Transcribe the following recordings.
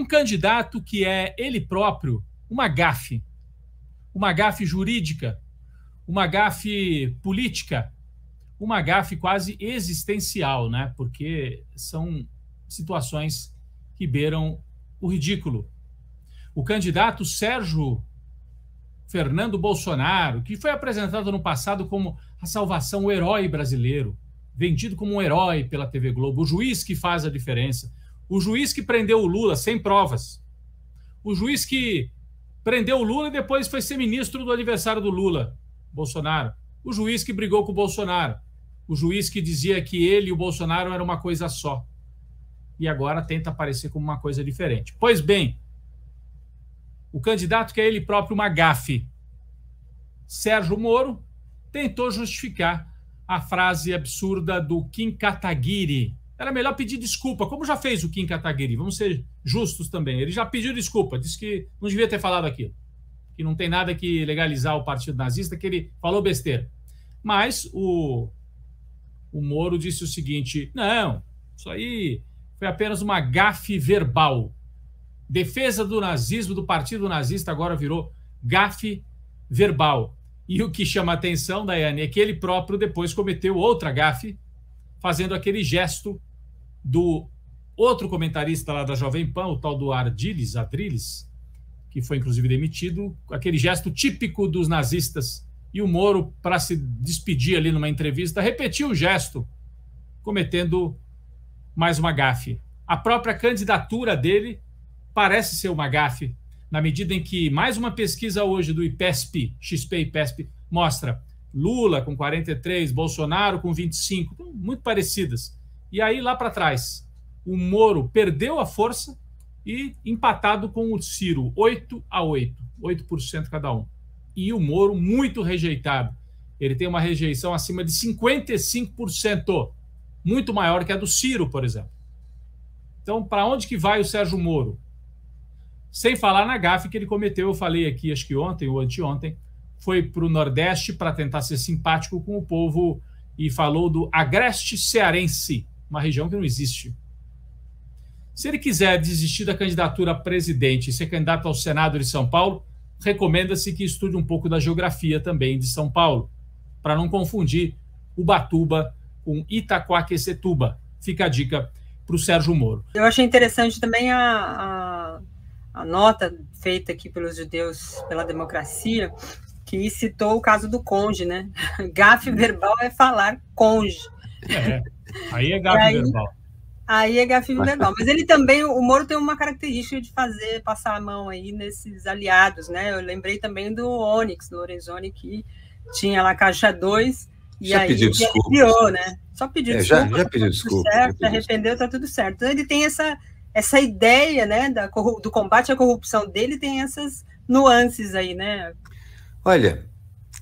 um candidato que é ele próprio uma gafe, uma gafe jurídica, uma gafe política, uma gafe quase existencial, né? Porque são situações que beiram o ridículo. O candidato Sérgio Fernando Bolsonaro, que foi apresentado no passado como a salvação, o herói brasileiro, vendido como um herói pela TV Globo, o juiz que faz a diferença, o juiz que prendeu o Lula sem provas. O juiz que prendeu o Lula e depois foi ser ministro do adversário do Lula, Bolsonaro. O juiz que brigou com o Bolsonaro. O juiz que dizia que ele e o Bolsonaro eram uma coisa só. E agora tenta aparecer como uma coisa diferente. Pois bem, o candidato que é ele próprio uma gafe, Sérgio Moro, tentou justificar a frase absurda do Kim Kataguiri, era melhor pedir desculpa, como já fez o Kim Kataguiri, vamos ser justos também. Ele já pediu desculpa, disse que não devia ter falado aquilo, que não tem nada que legalizar o Partido Nazista, que ele falou besteira. Mas o, o Moro disse o seguinte: não, isso aí foi apenas uma gafe verbal. Defesa do nazismo, do Partido Nazista, agora virou gafe verbal. E o que chama a atenção, Daiane, é que ele próprio depois cometeu outra gafe, fazendo aquele gesto do outro comentarista lá da Jovem Pan, o tal do Ardiles, Adriles, que foi inclusive demitido, aquele gesto típico dos nazistas. E o Moro, para se despedir ali numa entrevista, repetiu o gesto, cometendo mais uma gafe. A própria candidatura dele parece ser uma gafe, na medida em que mais uma pesquisa hoje do IPESP, XP IPESP, mostra Lula com 43, Bolsonaro com 25, muito parecidas. E aí, lá para trás, o Moro perdeu a força e empatado com o Ciro, 8 a 8, 8% cada um. E o Moro muito rejeitado. Ele tem uma rejeição acima de 55%, muito maior que a do Ciro, por exemplo. Então, para onde que vai o Sérgio Moro? Sem falar na gafe que ele cometeu, eu falei aqui, acho que ontem ou anteontem, foi para o Nordeste para tentar ser simpático com o povo e falou do agreste cearense, uma região que não existe. Se ele quiser desistir da candidatura a presidente e ser candidato ao Senado de São Paulo, recomenda-se que estude um pouco da geografia também de São Paulo, para não confundir Ubatuba com Itaquaquecetuba. Fica a dica para o Sérgio Moro. Eu achei interessante também a, a, a nota feita aqui pelos judeus pela democracia, que citou o caso do conge, né? Gafe verbal é falar conge. É. aí é gafe aí, verbal. Aí é gafe verbal. Mas ele também, o Moro tem uma característica de fazer, passar a mão aí nesses aliados, né? Eu lembrei também do Onyx, do Orezone, que tinha lá caixa 2 e já aí pediu desculpa. Criou, né? Só pediu é, desculpa. Já, tá já pediu tá desculpa. Certo, já pediu arrependeu, desculpa. tá tudo certo. Então ele tem essa, essa ideia, né, da, do combate à corrupção dele, tem essas nuances aí, né? Olha,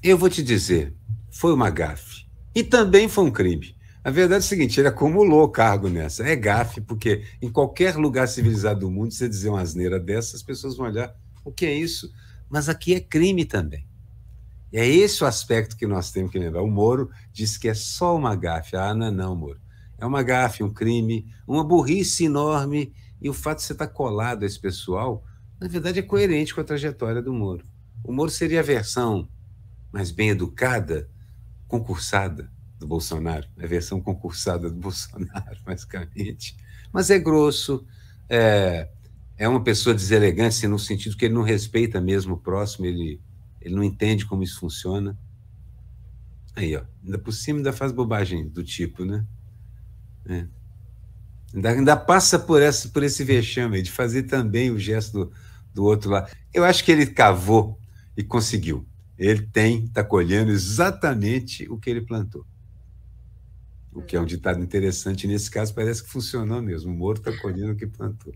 eu vou te dizer, foi uma gafe. E também foi um crime. A verdade é o seguinte, ele acumulou cargo nessa. É gafe, porque em qualquer lugar civilizado do mundo, você dizer uma asneira dessa, as pessoas vão olhar, o que é isso? Mas aqui é crime também. é esse o aspecto que nós temos que lembrar. O Moro diz que é só uma gafe. Ah, Ana é não, Moro. É uma gafe, um crime, uma burrice enorme. E o fato de você estar colado a esse pessoal, na verdade, é coerente com a trajetória do Moro. O Moro seria a versão mais bem educada, concursada do Bolsonaro, a versão concursada do Bolsonaro, basicamente. Mas é grosso, é, é uma pessoa deselegante assim, no sentido que ele não respeita mesmo o próximo, ele, ele não entende como isso funciona. Aí, ó, ainda por cima ainda faz bobagem do tipo, né? É. Ainda, ainda passa por, essa, por esse vexame de fazer também o gesto do, do outro lá. Eu acho que ele cavou e conseguiu. Ele tem, está colhendo exatamente o que ele plantou o que é um ditado interessante. Nesse caso, parece que funcionou mesmo. O Moro está o que plantou.